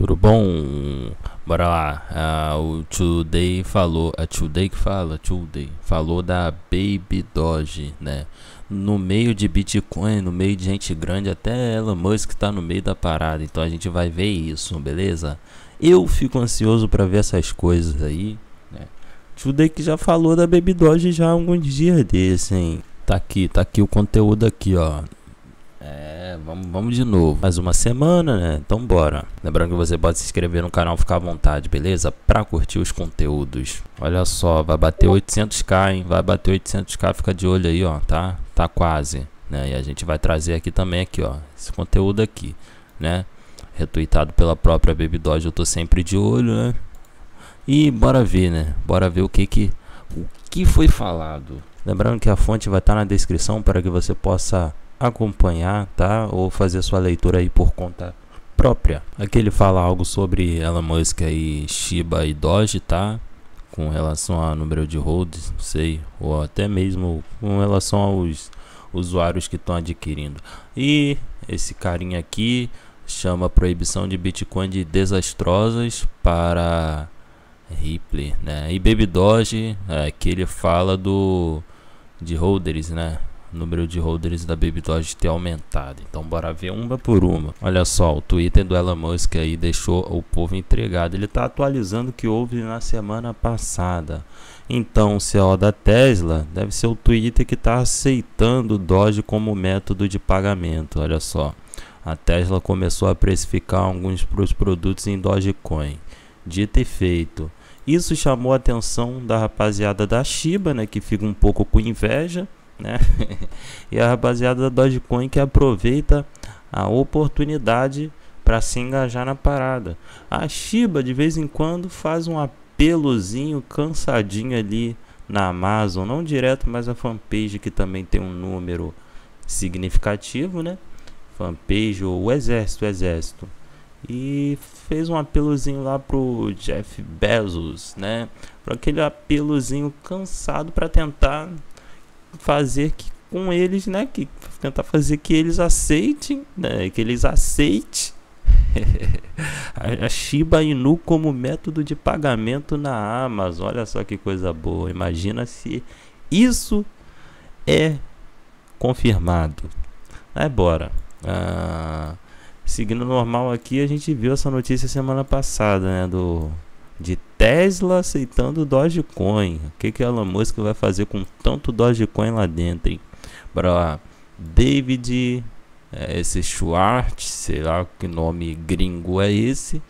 Tudo bom? Bora lá. Ah, o Today falou. A é Today que fala? Today. Falou da Baby Doge, né? No meio de Bitcoin, no meio de gente grande, até Elon Musk tá no meio da parada. Então a gente vai ver isso, beleza? Eu fico ansioso para ver essas coisas aí. Né? Today que já falou da Baby Doge já há alguns dias desse, hein? Tá aqui, tá aqui o conteúdo aqui, ó. É, vamos, vamos de novo. Mais uma semana, né? Então bora. Lembrando que você pode se inscrever no canal, ficar à vontade, beleza? Pra curtir os conteúdos. Olha só, vai bater 800k, hein? Vai bater 800k, fica de olho aí, ó, tá? Tá quase, né? E a gente vai trazer aqui também, aqui, ó, esse conteúdo aqui, né? Retuitado pela própria Baby eu tô sempre de olho, né? E bora ver, né? Bora ver o que que... O que foi falado. Lembrando que a fonte vai estar tá na descrição para que você possa acompanhar, tá? Ou fazer sua leitura aí por conta própria. Aqui ele fala algo sobre Elon Musk e Shiba e Doge, tá? Com relação ao número de holds, não sei, ou até mesmo com relação aos usuários que estão adquirindo. E esse carinha aqui chama proibição de Bitcoin de desastrosas para Ripple, né? E Baby Doge, é, que ele fala do de holders, né? o número de holders da Babydoge ter aumentado. Então bora ver uma por uma. Olha só, o Twitter do Elon Musk aí deixou o povo entregado. Ele está atualizando o que houve na semana passada. Então o CEO da Tesla deve ser o Twitter que está aceitando o Doge como método de pagamento. Olha só, a Tesla começou a precificar alguns produtos em Dogecoin. Dito e feito. Isso chamou a atenção da rapaziada da Shiba, né, que fica um pouco com inveja né? e a rapaziada da Dogecoin que aproveita a oportunidade para se engajar na parada. A Shiba de vez em quando faz um apelozinho cansadinho ali na Amazon, não direto, mas a fanpage que também tem um número significativo, né? Fanpage ou exército, exército. E fez um apelozinho lá pro Jeff Bezos, né? Para aquele apelozinho cansado para tentar fazer que com eles, né, que tentar fazer que eles aceitem, né, que eles aceitem a Shiba Inu como método de pagamento na Amazon. Olha só que coisa boa. Imagina se isso é confirmado. Aí bora. Ah, seguindo normal aqui, a gente viu essa notícia semana passada, né, do de Tesla aceitando Dogecoin. O que que Elon Musk vai fazer com tanto Dogecoin lá dentro, hein? Para David, é, esse Schwartz, sei lá que nome gringo é esse,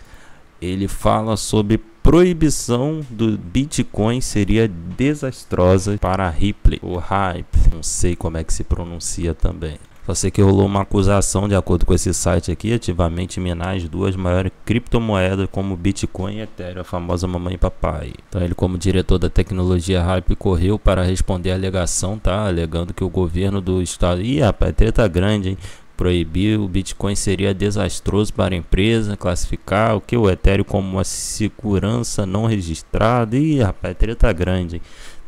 ele fala sobre proibição do Bitcoin seria desastrosa para a Ripple, o Hype, não sei como é que se pronuncia também. Só sei que rolou uma acusação, de acordo com esse site aqui, ativamente minar as duas maiores criptomoedas como Bitcoin e Ethereum, a famosa mamãe e papai. Então ele, como diretor da tecnologia Hype, correu para responder a alegação, tá? Alegando que o governo do estado... Ih, rapaz, treta grande, hein? proibir o Bitcoin seria desastroso para a empresa classificar o que o Ethereum como uma segurança não registrada. e rapaz, treta grande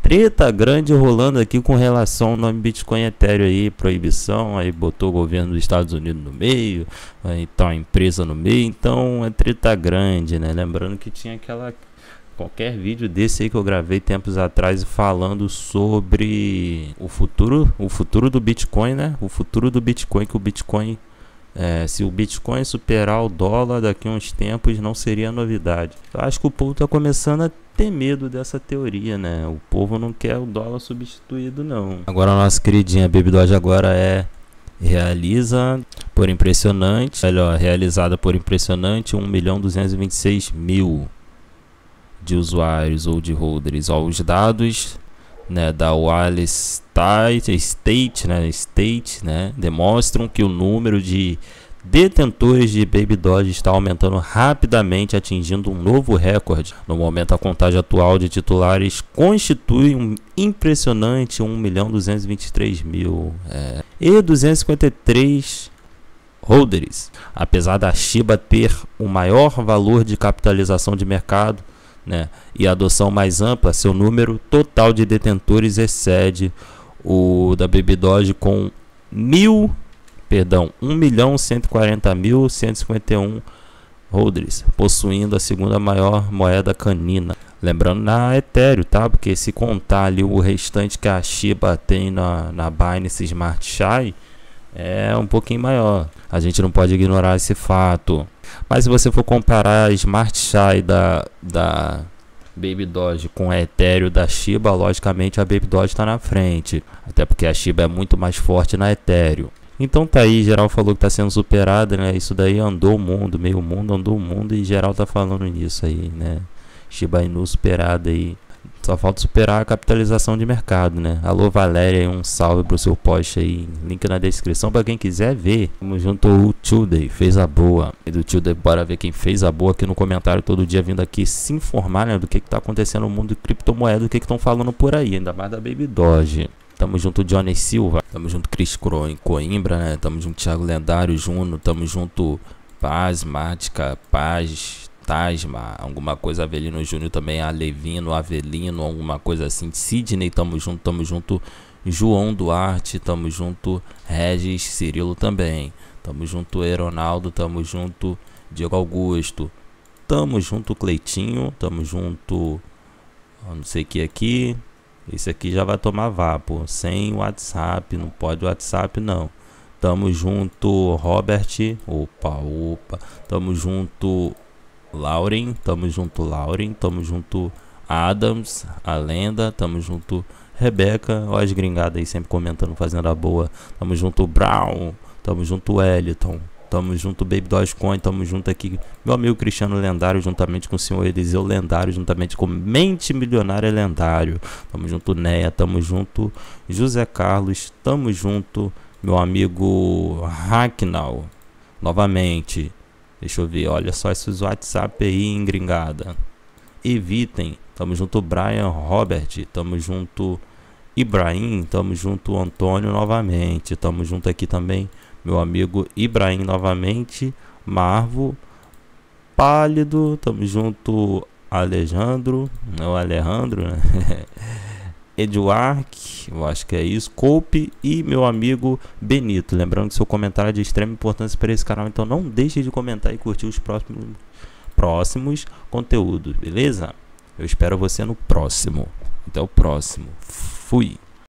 treta grande rolando aqui com relação ao nome Bitcoin Ethereum aí, proibição, aí botou o governo dos Estados Unidos no meio, aí tá a empresa no meio, então é treta grande, né? Lembrando que tinha aquela qualquer vídeo desse aí que eu gravei tempos atrás falando sobre o futuro, o futuro do Bitcoin, né? O futuro do Bitcoin que o Bitcoin é, se o Bitcoin superar o dólar daqui a uns tempos, não seria novidade. Eu acho que o povo está começando a ter medo dessa teoria, né? O povo não quer o dólar substituído, não. Agora a nossa queridinha Baby agora é realiza por impressionante, melhor, realizada por impressionante 1 milhão 226 mil de usuários ou de holders. Ó, os dados né, da Wall State, State, né, State, né, demonstram que o número de detentores de Baby Doge está aumentando rapidamente, atingindo um novo recorde. No momento, a contagem atual de titulares constitui um impressionante 1 milhão 223 mil é, e 253 holders. Apesar da Shiba ter o maior valor de capitalização de mercado, né? e a adoção mais ampla, seu número total de detentores excede o da Bebidog com mil, perdão, 1 milhão 140 mil holders, possuindo a segunda maior moeda canina. Lembrando na Ethereum, tá? Porque se contar ali o restante que a Shiba tem na, na Binance Smart Chain, é um pouquinho maior. A gente não pode ignorar esse fato. Mas se você for comparar a Smart Chai da, da Baby Doge com a Ethereum da Shiba, logicamente a Baby Doge está na frente. Até porque a Shiba é muito mais forte na Ethereum. Então tá aí, geral falou que tá sendo superada, né? Isso daí andou o mundo, meio mundo, andou o mundo e geral tá falando nisso aí, né? Shiba Inu superada aí só falta superar a capitalização de mercado, né? Alô Valéria, um salve pro seu post aí. Link na descrição para quem quiser ver. Tamo junto o Tuesday, fez a boa. E do Tuesday, bora ver quem fez a boa aqui no comentário todo dia vindo aqui se informar, né, do que que tá acontecendo no mundo de criptomoeda, o que que estão falando por aí, ainda mais da Baby Doge. Tamo junto Johnny Silva, tamo junto Chris Crow em Coimbra, né? Tamo junto Thiago Lendário Juno, tamo junto Paz, Mática, Paz, Fantasma, alguma coisa Avelino Júnior também, Alevino, Avelino, alguma coisa assim. Sidney, tamo junto, tamo junto. João Duarte, tamo junto. Regis Cirilo também. Tamo junto, Eronaldo, tamo junto. Diego Augusto. Tamo junto, Cleitinho. Tamo junto. Não sei o que aqui. Esse aqui já vai tomar vapo. Sem WhatsApp. Não pode WhatsApp, não. Tamo junto, Robert. Opa, opa. Tamo junto, Lauren, tamo junto Lauren, tamo junto Adams, a lenda, tamo junto Rebeca, ó as gringadas aí sempre comentando, fazendo a boa, tamo junto Brown, tamo junto Wellington, tamo junto Baby Dogecoin, tamo junto aqui meu amigo Cristiano Lendário, juntamente com o senhor Eliseu Lendário, juntamente com Mente Milionária Lendário, tamo junto Neia, tamo junto José Carlos, tamo junto meu amigo Hacknall, novamente, Deixa eu ver, olha só esses WhatsApp aí, engringada. Evitem. Tamo junto Brian Robert, tamo junto Ibrahim, tamo junto Antônio novamente, tamo junto aqui também meu amigo Ibrahim novamente, Marvo Pálido, tamo junto Alejandro, não Alejandro, né? Eduardo, eu acho que é isso, Coupe e meu amigo Benito. Lembrando que seu comentário é de extrema importância para esse canal, então não deixe de comentar e curtir os próximos, próximos conteúdos, beleza? Eu espero você no próximo. Até o próximo. Fui.